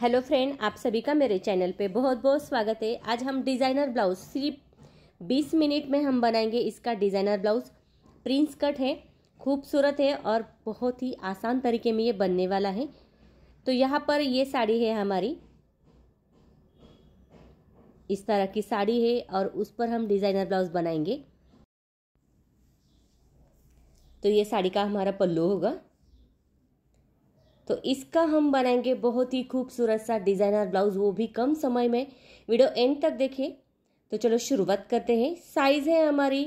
hello friend आप सभी का मेरे चैनल पे बहुत बहुत स्वागत है आज हम डिज़ाइनर ब्लाउज सिर्फ 20 मिनट में हम बनाएंगे इसका डिज़ाइनर ब्लाउज प्रिंस कट है खूबसूरत है और बहुत ही आसान तरीके में ये बनने वाला है तो यहाँ पर ये साड़ी है हमारी इस तरह की साड़ी है और उस पर हम डिज़ाइनर ब्लाउज बनाएंगे तो ये साड़ी का हमारा पल्लू होगा तो इसका हम बनाएंगे बहुत ही खूबसूरत सा डिज़ाइनर ब्लाउज़ वो भी कम समय में वीडियो एंड तक देखें तो चलो शुरुआत करते हैं साइज़ है हमारी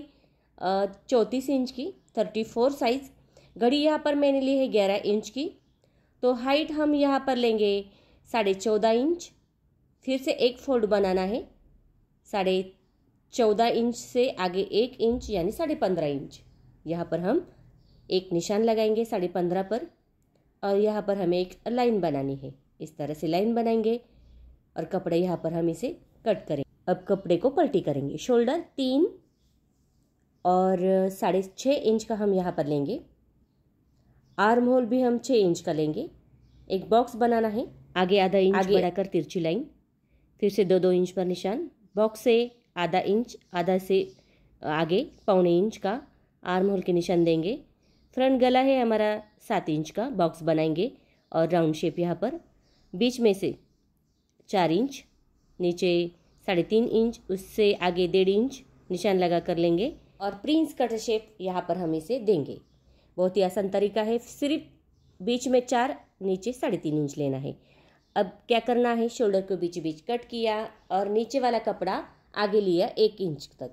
चौंतीस इंच की थर्टी फोर साइज़ घड़ी यहाँ पर मैंने ली है ग्यारह इंच की तो हाइट हम यहाँ पर लेंगे साढ़े चौदह इंच फिर से एक फोल्ड बनाना है साढ़े चौदह इंच से आगे एक इंच यानी साढ़े पंद्रह इंच यहाँ पर हम एक निशान लगाएंगे साढ़े पंद्रह पर और यहाँ पर हमें एक लाइन बनानी है इस तरह से लाइन बनाएंगे और कपड़े यहाँ पर हम इसे कट करें अब कपड़े को पलटी करेंगे शोल्डर तीन और साढ़े छः इंच का हम यहाँ पर लेंगे आर्म होल भी हम छः इंच का लेंगे एक बॉक्स बनाना है आगे आधा इंच आगे बढ़ाकर तिरछी लाइन फिर से दो दो इंच पर निशान बॉक्स से आधा इंच आधा से आगे पौने इंच का आर्म होल के निशान देंगे फ्रंट गला है हमारा सात इंच का बॉक्स बनाएंगे और राउंड शेप यहाँ पर बीच में से चार इंच नीचे साढ़े तीन इंच उससे आगे डेढ़ इंच निशान लगा कर लेंगे और प्रिंस कट शेप यहाँ पर हम इसे देंगे बहुत ही आसान तरीका है सिर्फ बीच में चार नीचे साढ़े तीन इंच लेना है अब क्या करना है शोल्डर को बीच बीच कट किया और नीचे वाला कपड़ा आगे लिया एक इंच तक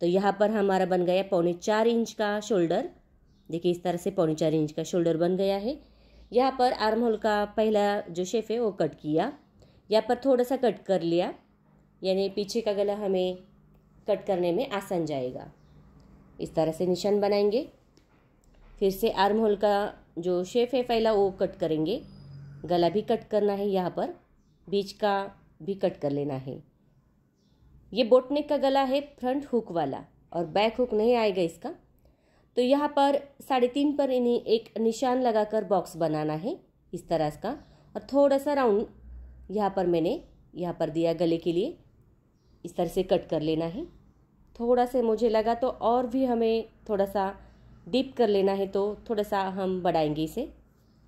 तो यहाँ पर हमारा बन गया पौने चार इंच का शोल्डर देखिए इस तरह से पौने चार इंच का शोल्डर बन गया है यहाँ पर आर्म होल का पहला जो शेप है वो कट किया यहाँ पर थोड़ा सा कट कर लिया यानी पीछे का गला हमें कट करने में आसान जाएगा इस तरह से निशान बनाएंगे फिर से आर्म होल का जो शेप है पहला वो कट करेंगे गला भी कट करना है यहाँ पर बीच का भी कट कर लेना है ये बोटनेक का गला है फ्रंट हुक वाला और बैक हुक नहीं आएगा इसका तो यहाँ पर साढ़े तीन पर इन्हें एक निशान लगाकर बॉक्स बनाना है इस तरह का और थोड़ा सा राउंड यहाँ पर मैंने यहाँ पर दिया गले के लिए इस तरह से कट कर लेना है थोड़ा सा मुझे लगा तो और भी हमें थोड़ा सा डीप कर लेना है तो थोड़ा सा हम बढ़ाएंगे इसे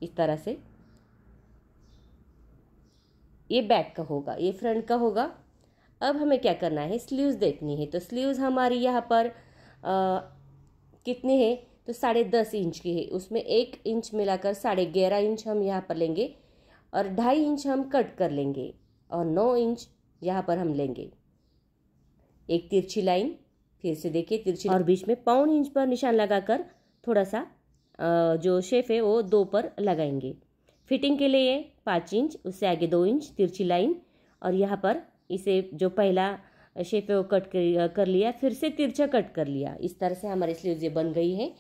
इस तरह से ये बैक का होगा ये फ्रंट का होगा अब हमें क्या करना है स्लीव्स देखनी है तो स्लीव्स हमारी यहाँ पर कितनी है तो साढ़े दस इंच की है उसमें एक इंच मिलाकर साढ़े ग्यारह इंच हम यहाँ पर लेंगे और ढाई इंच हम कट कर लेंगे और नौ इंच यहाँ पर हम लेंगे एक तिरछी लाइन फिर से देखिए तिरछी और बीच में पौन इंच पर निशान लगाकर थोड़ा सा जो शेप है वो दो पर लगाएंगे फिटिंग के लिए पाँच इंच उससे आगे दो इंच तिरछी लाइन और यहाँ पर इसे जो पहला शेप वो कट कर, कर लिया फिर से तिरछा कट कर लिया इस तरह से हमारे स्लीव ये बन गई है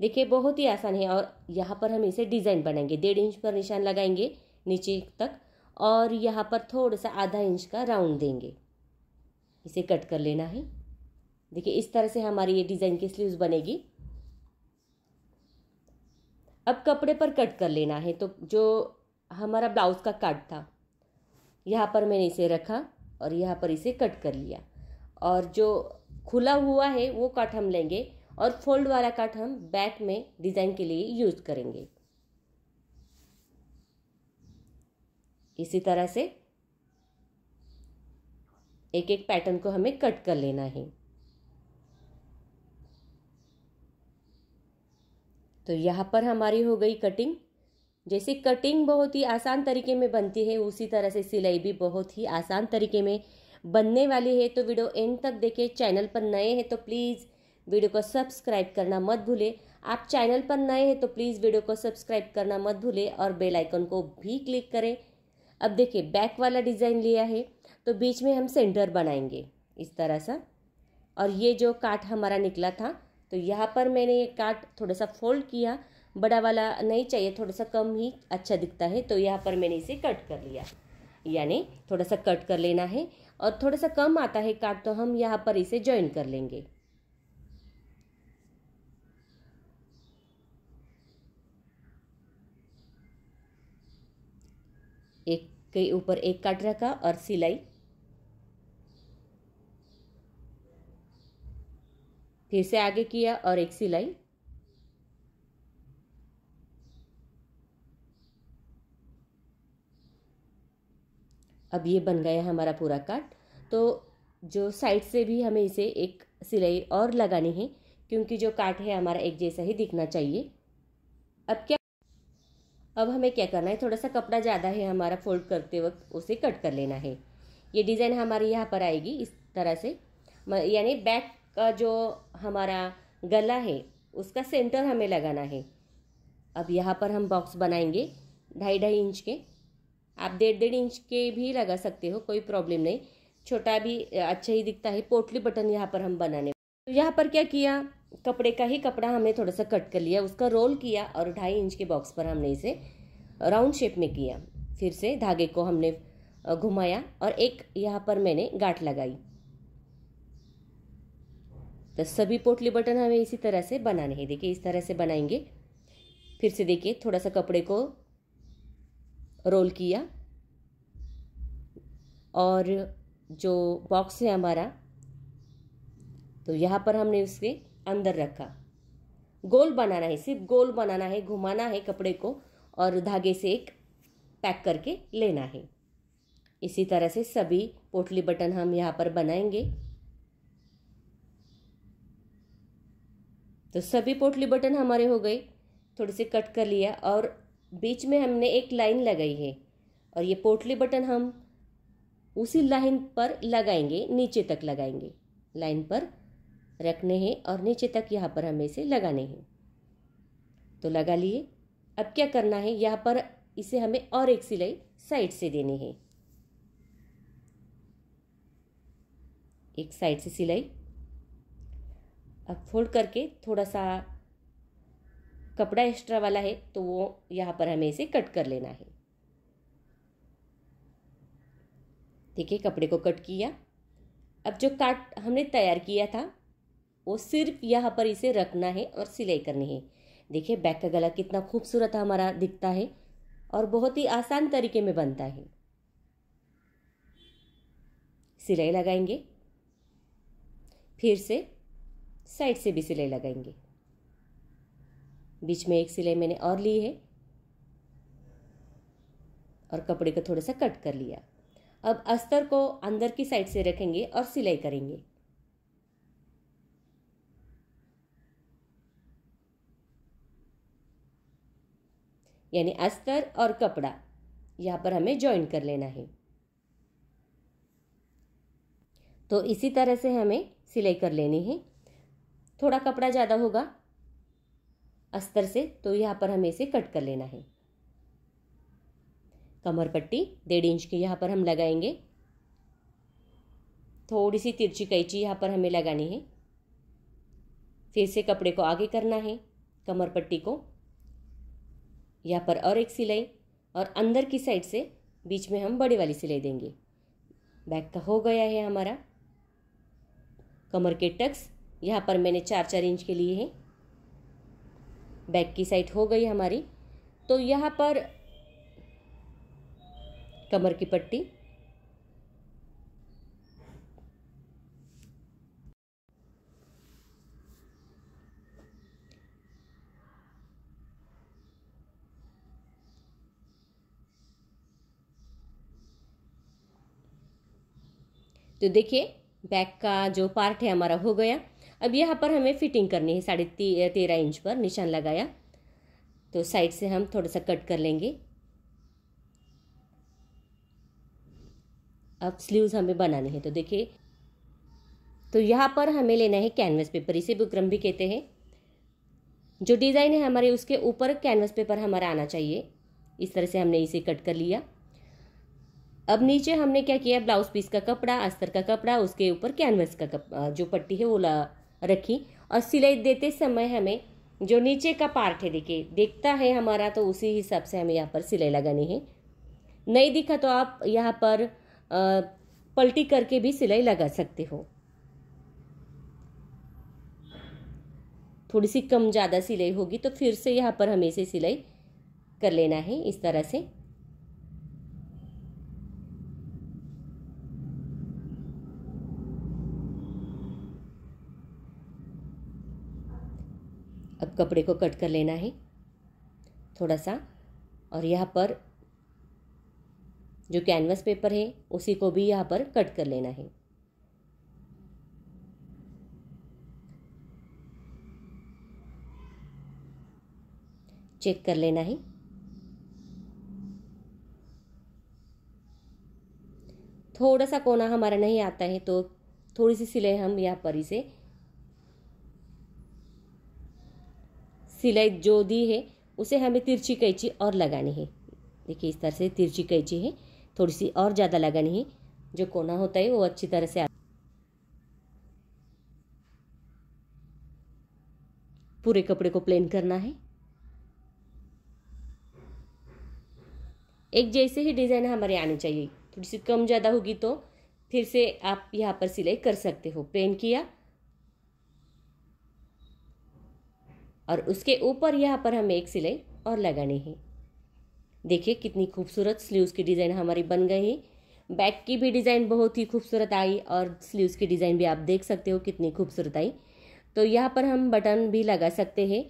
देखिए बहुत ही आसान है और यहाँ पर हम इसे डिज़ाइन बनाएंगे डेढ़ इंच पर निशान लगाएंगे नीचे तक और यहाँ पर थोड़ा सा आधा इंच का राउंड देंगे इसे कट कर लेना है देखिए इस तरह से हमारी ये डिज़ाइन की स्लीव्स बनेगी अब कपड़े पर कट कर लेना है तो जो हमारा ब्लाउज़ का काट था यहाँ पर मैंने इसे रखा और यहाँ पर इसे कट कर लिया और जो खुला हुआ है वो काट हम लेंगे और फोल्ड वाला काट हम बैक में डिज़ाइन के लिए यूज़ करेंगे इसी तरह से एक एक पैटर्न को हमें कट कर लेना है तो यहाँ पर हमारी हो गई कटिंग जैसे कटिंग बहुत ही आसान तरीके में बनती है उसी तरह से सिलाई भी बहुत ही आसान तरीके में बनने वाली है तो वीडियो एंड तक देखे चैनल पर नए हैं तो प्लीज़ वीडियो को सब्सक्राइब करना मत भूलें आप चैनल पर नए हैं तो प्लीज़ वीडियो को सब्सक्राइब करना मत भूलें और बेल आइकन को भी क्लिक करें अब देखिए बैक वाला डिज़ाइन लिया है तो बीच में हम सेंटर बनाएंगे इस तरह सा और ये जो काट हमारा निकला था तो यहाँ पर मैंने ये काट थोड़ा सा फोल्ड किया बड़ा वाला नहीं चाहिए थोड़ा सा कम ही अच्छा दिखता है तो यहाँ पर मैंने इसे कट कर लिया यानी थोड़ा सा कट कर लेना है और थोड़ा सा कम आता है काट तो हम यहाँ पर इसे ज्वाइन कर लेंगे एक के ऊपर एक काट रखा और सिलाई फिर से आगे किया और एक सिलाई अब ये बन गया हमारा पूरा काट तो जो साइड से भी हमें इसे एक सिलाई और लगानी है क्योंकि जो काट है हमारा एक जैसा ही दिखना चाहिए अब क्या अब हमें क्या करना है थोड़ा सा कपड़ा ज़्यादा है हमारा फोल्ड करते वक्त उसे कट कर लेना है ये डिज़ाइन हमारी यहाँ पर आएगी इस तरह से यानी बैक का जो हमारा गला है उसका सेंटर हमें लगाना है अब यहाँ पर हम बॉक्स बनाएंगे ढाई ढाई इंच के आप डेढ़ डेढ़ इंच के भी लगा सकते हो कोई प्रॉब्लम नहीं छोटा भी अच्छा ही दिखता है पोटली बटन यहाँ पर हम बनाने तो यहाँ पर क्या किया कपड़े का ही कपड़ा हमने थोड़ा सा कट कर लिया उसका रोल किया और ढाई इंच के बॉक्स पर हमने इसे राउंड शेप में किया फिर से धागे को हमने घुमाया और एक यहाँ पर मैंने गाठ लगाई तो सभी पोटली बटन हमें इसी तरह से बनाने हैं देखिए इस तरह से बनाएंगे फिर से देखिए थोड़ा सा कपड़े को रोल किया और जो बॉक्स है हमारा तो यहाँ पर हमने उसके अंदर रखा गोल बनाना है सिर्फ गोल बनाना है घुमाना है कपड़े को और धागे से एक पैक करके लेना है इसी तरह से सभी पोटली बटन हम यहाँ पर बनाएंगे तो सभी पोटली बटन हमारे हो गए थोड़े से कट कर लिया और बीच में हमने एक लाइन लगाई है और ये पोटली बटन हम उसी लाइन पर लगाएंगे नीचे तक लगाएंगे लाइन पर रखने हैं और नीचे तक यहाँ पर हमें इसे लगाने हैं तो लगा लिए अब क्या करना है यहाँ पर इसे हमें और एक सिलाई साइड से देनी है एक साइड से सिलाई अब फोल्ड करके थोड़ा सा कपड़ा एक्स्ट्रा वाला है तो वो यहाँ पर हमें इसे कट कर लेना है देखिए कपड़े को कट किया अब जो काट हमने तैयार किया था वो सिर्फ यहाँ पर इसे रखना है और सिलाई करनी है देखिए बैक का गला कितना खूबसूरत हमारा दिखता है और बहुत ही आसान तरीके में बनता है सिलाई लगाएंगे फिर से साइड से भी सिलाई लगाएंगे बीच में एक सिलाई मैंने और ली है और कपड़े को थोड़ा सा कट कर लिया अब अस्तर को अंदर की साइड से रखेंगे और सिलाई करेंगे यानी अस्तर और कपड़ा यहाँ पर हमें ज्वाइन कर लेना है तो इसी तरह से हमें सिलाई कर लेनी है थोड़ा कपड़ा ज़्यादा होगा अस्तर से तो यहाँ पर हमें इसे कट कर लेना है कमर पट्टी डेढ़ इंच की यहाँ पर हम लगाएंगे थोड़ी सी तिरछी कैची यहाँ पर हमें लगानी है फिर से कपड़े को आगे करना है कमर पट्टी को यहाँ पर और एक सिलाई और अंदर की साइड से बीच में हम बड़ी वाली सिलाई देंगे बैक का हो गया है हमारा कमर के टक्स यहाँ पर मैंने चार चार इंच के लिए हैं बैक की साइड हो गई हमारी तो यहाँ पर कमर की पट्टी तो देखिए बैक का जो पार्ट है हमारा हो गया अब यहाँ पर हमें फिटिंग करनी है साढ़े ती, तेरह इंच पर निशान लगाया तो साइड से हम थोड़ा सा कट कर लेंगे अब स्लीव्स हमें बनाने हैं तो देखिए तो यहाँ पर हमें लेना है कैनवस पेपर इसे बुकरम भी कहते हैं जो डिज़ाइन है हमारे उसके ऊपर कैनवस पेपर हमारा आना चाहिए इस तरह से हमने इसे कट कर लिया अब नीचे हमने क्या किया ब्लाउज पीस का कपड़ा अस्तर का कपड़ा उसके ऊपर कैनवस का कप, जो पट्टी है वो रखी और सिलाई देते समय हमें जो नीचे का पार्ट है देखिए देखता है हमारा तो उसी हिसाब से हमें यहाँ पर सिलाई लगानी है नहीं दिखा तो आप यहाँ पर पलटी करके भी सिलाई लगा सकते हो थोड़ी सी कम ज़्यादा सिलाई होगी तो फिर से यहाँ पर हमें इसे सिलाई कर लेना है इस तरह से कपड़े को कट कर लेना है थोड़ा सा और यहाँ पर जो कैनवस पेपर है उसी को भी यहाँ पर कट कर लेना है चेक कर लेना है थोड़ा सा कोना हमारा नहीं आता है तो थोड़ी सी सिलाई हम यहाँ पर इसे सिलाई जो दी है उसे हमें तिरछी कैची और लगानी है देखिए इस तरह से तिरछी कैची है थोड़ी सी और ज़्यादा लगानी है जो कोना होता है वो अच्छी तरह से पूरे कपड़े को प्लेन करना है एक जैसे ही डिज़ाइन हमारे आने चाहिए थोड़ी सी कम ज़्यादा होगी तो फिर से आप यहाँ पर सिलाई कर सकते हो प्लेन किया और उसके ऊपर यहाँ पर हमें एक सिलाई और लगानी है देखिए कितनी खूबसूरत स्लीव्स की डिज़ाइन हमारी बन गई है बैक की भी डिज़ाइन बहुत ही खूबसूरत आई और स्लीव्स की डिज़ाइन भी आप देख सकते हो कितनी खूबसूरत आई तो यहाँ पर हम बटन भी लगा सकते हैं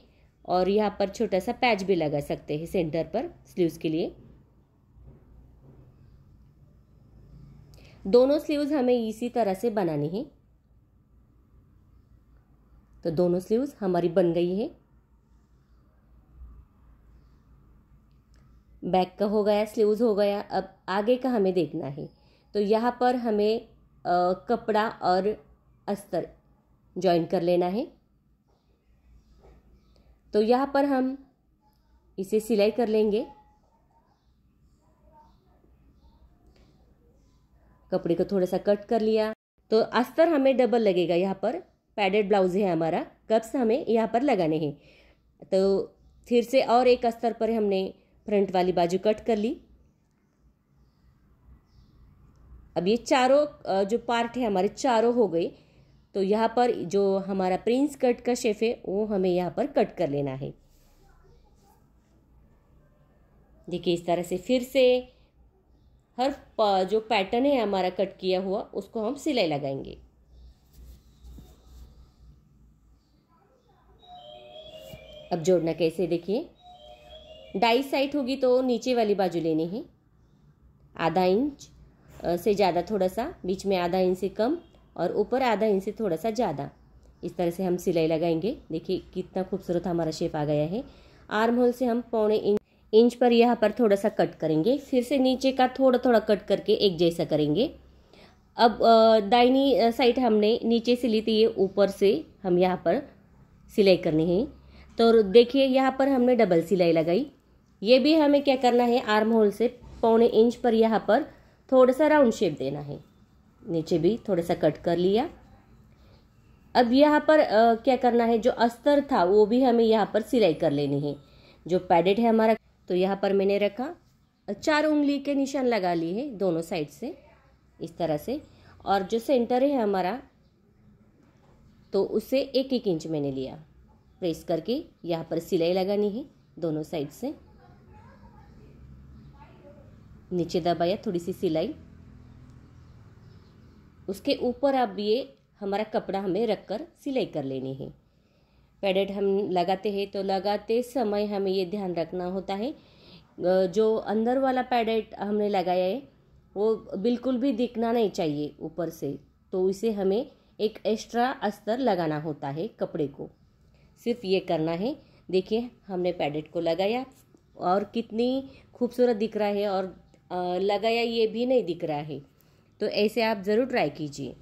और यहाँ पर छोटा सा पैच भी लगा सकते हैं सेंटर पर स्लीव्स के लिए दोनों स्लीव्स हमें इसी तरह से बनानी है तो दोनों स्लीव्स हमारी बन गई है बैक का हो गया स्लीव्स हो गया अब आगे का हमें देखना है तो यहाँ पर हमें आ, कपड़ा और अस्तर ज्वाइन कर लेना है तो यहाँ पर हम इसे सिलाई कर लेंगे कपड़े को थोड़ा सा कट कर लिया तो अस्तर हमें डबल लगेगा यहाँ पर पैडेड ब्लाउज है हमारा कप्स हमें यहाँ पर लगाने हैं तो फिर से और एक अस्तर पर हमने फ्रंट वाली बाजू कट कर ली अब ये चारों जो पार्ट है हमारे चारों हो गए तो यहाँ पर जो हमारा प्रिंस कट का शेप है वो हमें यहाँ पर कट कर लेना है देखिए इस तरह से फिर से हर जो पैटर्न है हमारा कट किया हुआ उसको हम सिलाई लगाएंगे अब जोड़ना कैसे देखिए डाई साइड होगी तो नीचे वाली बाजू लेनी है आधा इंच से ज़्यादा थोड़ा सा बीच में आधा इंच से कम और ऊपर आधा इंच से थोड़ा सा ज़्यादा इस तरह से हम सिलाई लगाएंगे देखिए कितना खूबसूरत हमारा शेप आ गया है आर्म होल से हम पौने इंच इंच पर यहाँ पर थोड़ा सा कट करेंगे फिर से नीचे का थोड़ा थोड़ा कट करके एक जैसा करेंगे अब दाइनी साइड हमने नीचे से ली थी ये ऊपर से हम यहाँ पर सिलाई करनी है तो देखिए यहाँ पर हमने डबल सिलाई लगाई ये भी हमें क्या करना है आर्म होल से पौने इंच पर यहाँ पर थोड़ा सा राउंड शेप देना है नीचे भी थोड़ा सा कट कर लिया अब यहाँ पर आ, क्या करना है जो अस्तर था वो भी हमें यहाँ पर सिलाई कर लेनी है जो पैडेट है हमारा तो यहाँ पर मैंने रखा चार उंगली के निशान लगा लिए है दोनों साइड से इस तरह से और जो सेंटर है हमारा तो उसे एक एक इंच मैंने लिया प्रेस करके यहाँ पर सिलाई लगानी है दोनों साइड से नीचे दबाया थोड़ी सी सिलाई उसके ऊपर अब ये हमारा कपड़ा हमें रख कर सिलाई कर लेनी है पैडेट हम लगाते हैं तो लगाते समय हमें ये ध्यान रखना होता है जो अंदर वाला पैडेट हमने लगाया है वो बिल्कुल भी दिखना नहीं चाहिए ऊपर से तो इसे हमें एक एक्स्ट्रा अस्तर लगाना होता है कपड़े को सिर्फ ये करना है देखिए हमने पैडेट को लगाया और कितनी खूबसूरत दिख रहा है और लगाया ये भी नहीं दिख रहा है तो ऐसे आप ज़रूर ट्राई कीजिए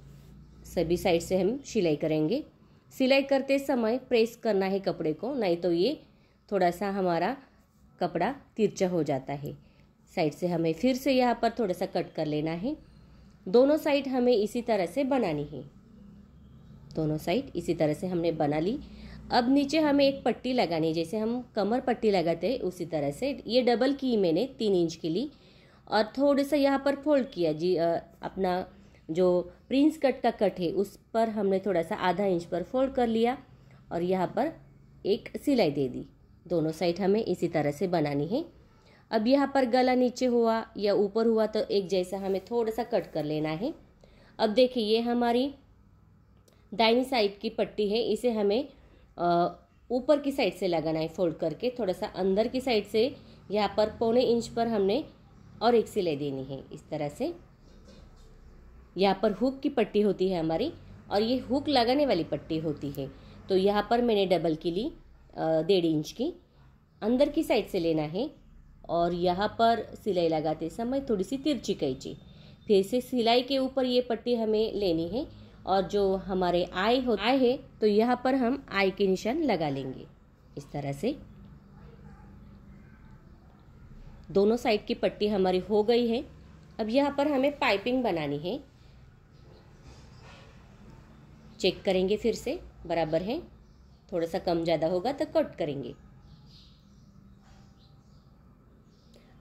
सभी साइड से हम सिलाई करेंगे सिलाई करते समय प्रेस करना है कपड़े को नहीं तो ये थोड़ा सा हमारा कपड़ा तिरचा हो जाता है साइड से हमें फिर से यहाँ पर थोड़ा सा कट कर लेना है दोनों साइड हमें इसी तरह से बनानी है दोनों साइड इसी तरह से हमने बना ली अब नीचे हमें एक पट्टी लगानी है जैसे हम कमर पट्टी लगाते हैं उसी तरह से ये डबल की मैंने तीन इंच के लिए और थोड़े सा यहाँ पर फोल्ड किया जी अपना जो प्रिंस कट का कट है उस पर हमने थोड़ा सा आधा इंच पर फोल्ड कर लिया और यहाँ पर एक सिलाई दे दी दोनों साइड हमें इसी तरह से बनानी है अब यहाँ पर गला नीचे हुआ या ऊपर हुआ तो एक जैसा हमें थोड़ा सा कट कर लेना है अब देखिए ये हमारी दाइनी साइड की पट्टी है इसे हमें ऊपर की साइड से लगाना है फोल्ड करके थोड़ा सा अंदर की साइड से यहाँ पर पौने इंच पर हमने और एक सिलाई देनी है इस तरह से यहाँ पर हुक की पट्टी होती है हमारी और ये हुक लगाने वाली पट्टी होती है तो यहाँ पर मैंने डबल की ली डेढ़ इंच की अंदर की साइड से लेना है और यहाँ पर सिलाई लगाते समय थोड़ी सी तिरछी कैची फिर से सिलाई के ऊपर ये पट्टी हमें लेनी है और जो हमारे आय हो आय है तो यहाँ पर हम आय के निशान लगा लेंगे इस तरह से दोनों साइड की पट्टी हमारी हो गई है अब यहाँ पर हमें पाइपिंग बनानी है चेक करेंगे फिर से बराबर है थोड़ा सा कम ज़्यादा होगा तो कट करेंगे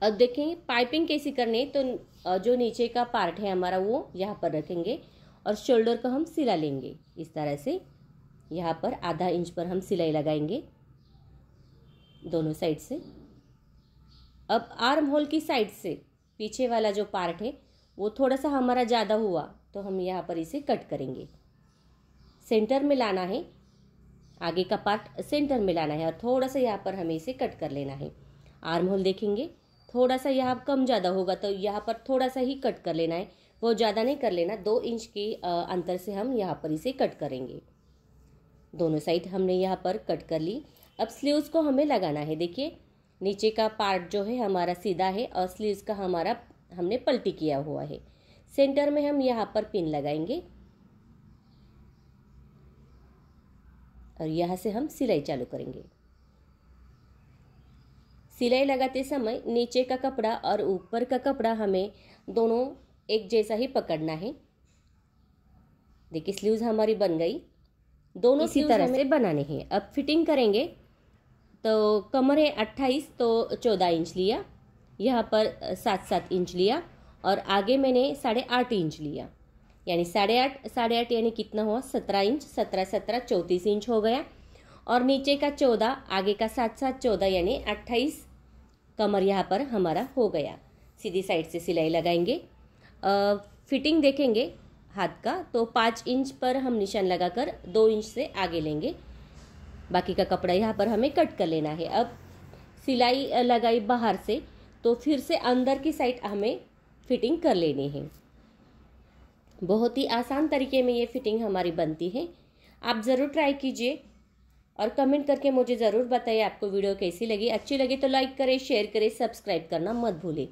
अब देखें पाइपिंग कैसी करनी तो जो नीचे का पार्ट है हमारा वो यहाँ पर रखेंगे और शोल्डर को हम सिला लेंगे इस तरह से यहाँ पर आधा इंच पर हम सिलाई लगाएंगे दोनों साइड से अब आर्म होल की साइड से पीछे वाला जो पार्ट है वो थोड़ा सा हमारा ज़्यादा हुआ तो हम यहाँ पर इसे कट करेंगे सेंटर में लाना है आगे का पार्ट सेंटर में लाना है और थोड़ा सा यहाँ पर हमें इसे कट कर लेना है आर्म होल देखेंगे थोड़ा सा यहाँ कम ज़्यादा होगा तो यहाँ पर थोड़ा सा ही कट कर लेना है वो ज़्यादा नहीं कर लेना दो इंच के अंतर से हम यहाँ पर इसे कट करेंगे दोनों साइड हमने यहाँ पर कट कर ली अब स्लीव्स को हमें लगाना है देखिए नीचे का पार्ट जो है हमारा सीधा है और स्लीव्स का हमारा हमने पलटी किया हुआ है सेंटर में हम यहाँ पर पिन लगाएंगे और यहाँ से हम सिलाई चालू करेंगे सिलाई लगाते समय नीचे का कपड़ा और ऊपर का कपड़ा हमें दोनों एक जैसा ही पकड़ना है देखिए स्लीव्स हमारी बन गई दोनों इसी तरह से बनाने हैं अब फिटिंग करेंगे तो कमर है अट्ठाईस तो चौदह इंच लिया यहाँ पर सात सात इंच लिया और आगे मैंने साढ़े आठ इंच लिया यानी साढ़े आठ साढ़े आठ यानी कितना हुआ सत्रह इंच सत्रह सत्रह चौंतीस इंच हो गया और नीचे का चौदह आगे का सात सात चौदह यानी अट्ठाईस कमर यहाँ पर हमारा हो गया सीधी साइड से सिलाई लगाएंगे आ, फिटिंग देखेंगे हाथ का तो पाँच इंच पर हम निशान लगाकर दो इंच से आगे लेंगे बाकी का कपड़ा यहाँ पर हमें कट कर लेना है अब सिलाई लगाई बाहर से तो फिर से अंदर की साइड हमें फिटिंग कर लेनी है बहुत ही आसान तरीके में ये फिटिंग हमारी बनती है आप ज़रूर ट्राई कीजिए और कमेंट करके मुझे ज़रूर बताइए आपको वीडियो कैसी लगी अच्छी लगी तो लाइक करें शेयर करें सब्सक्राइब करना मत भूलें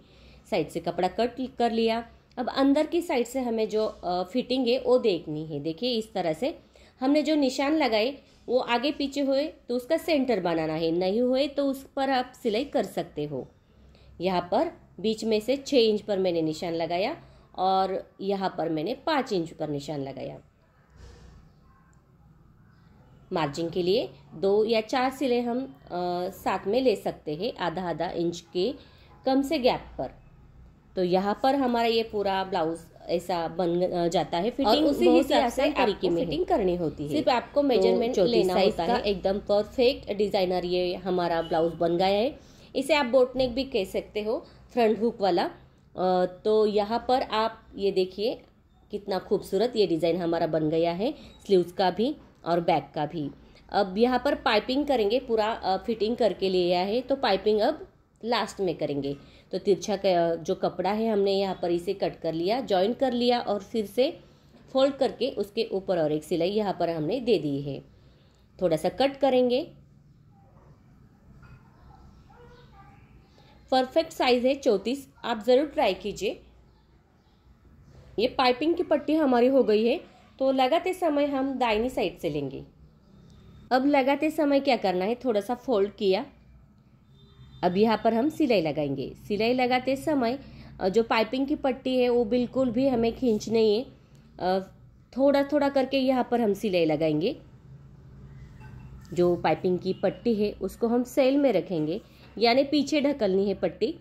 साइड से कपड़ा कट कर लिया अब अंदर की साइड से हमें जो फिटिंग है वो देखनी है देखिए इस तरह से हमने जो निशान लगाए वो आगे पीछे होए तो उसका सेंटर बनाना है नहीं हुए तो उस पर आप सिलाई कर सकते हो यहाँ पर बीच में से छः इंच पर मैंने निशान लगाया और यहाँ पर मैंने पाँच इंच पर निशान लगाया मार्जिन के लिए दो या चार सिले हम आ, साथ में ले सकते हैं आधा आधा इंच के कम से गैप पर तो यहाँ पर हमारा ये पूरा ब्लाउज़ ऐसा बन जाता है फिटिंग उसी हिसाब से तरीके में फिटिंग करनी होती है सिर्फ आपको मेजरमेंट तो लेना होता है एकदम परफेक्ट डिजाइनर ये हमारा ब्लाउज बन गया है इसे आप बोटनेक भी कह सकते हो फ्रंट हुक वाला तो यहाँ पर आप ये देखिए कितना खूबसूरत ये डिज़ाइन हमारा बन गया है स्लीव्स का भी और बैक का भी अब यहाँ पर पाइपिंग करेंगे पूरा फिटिंग करके लिया है तो पाइपिंग अब लास्ट में करेंगे तो तिरछा जो कपड़ा है हमने यहाँ पर इसे कट कर लिया जॉइन कर लिया और फिर से फोल्ड करके उसके ऊपर और एक सिलाई यहाँ पर हमने दे दी है थोड़ा सा कट करेंगे परफेक्ट साइज़ है चौंतीस आप ज़रूर ट्राई कीजिए ये पाइपिंग की पट्टी हमारी हो गई है तो लगाते समय हम दाइनी साइड से लेंगे अब लगाते समय क्या करना है थोड़ा सा फोल्ड किया अब यहाँ पर हम सिलाई लगाएंगे सिलाई लगाते समय जो पाइपिंग की पट्टी है वो बिल्कुल भी हमें खींच नहीं है थोड़ा थोड़ा करके यहाँ पर हम सिलाई लगाएंगे जो पाइपिंग की पट्टी है उसको हम सेल में रखेंगे यानी पीछे ढकलनी है पट्टी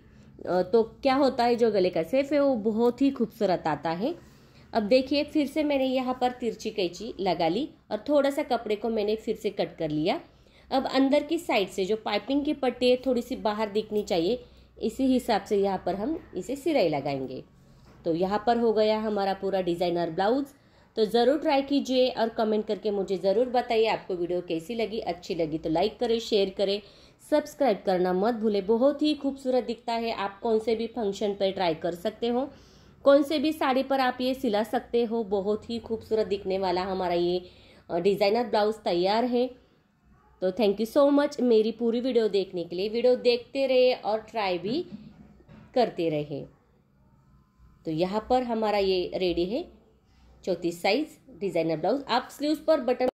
तो क्या होता है जो गले का सेफ है वो बहुत ही खूबसूरत आता है अब देखिए फिर से मैंने यहाँ पर तिरछी कैची लगा ली और थोड़ा सा कपड़े को मैंने फिर से कट कर लिया अब अंदर की साइड से जो पाइपिंग की पट्टी है थोड़ी सी बाहर दिखनी चाहिए इसी हिसाब से यहाँ पर हम इसे सिलाई लगाएंगे तो यहाँ पर हो गया हमारा पूरा डिज़ाइनर ब्लाउज़ तो ज़रूर ट्राई कीजिए और कमेंट करके मुझे ज़रूर बताइए आपको वीडियो कैसी लगी अच्छी लगी तो लाइक करें शेयर करें सब्सक्राइब करना मत भूलें बहुत ही खूबसूरत दिखता है आप कौन से भी फंक्शन पर ट्राई कर सकते हो कौन से भी साड़ी पर आप ये सिला सकते हो बहुत ही खूबसूरत दिखने वाला हमारा ये डिज़ाइनर ब्लाउज़ तैयार है तो थैंक यू सो मच मेरी पूरी वीडियो देखने के लिए वीडियो देखते रहे और ट्राई भी करते रहे तो यहाँ पर हमारा ये रेडी है चौतीस साइज डिज़ाइनर ब्लाउज आप स्लीव पर बटन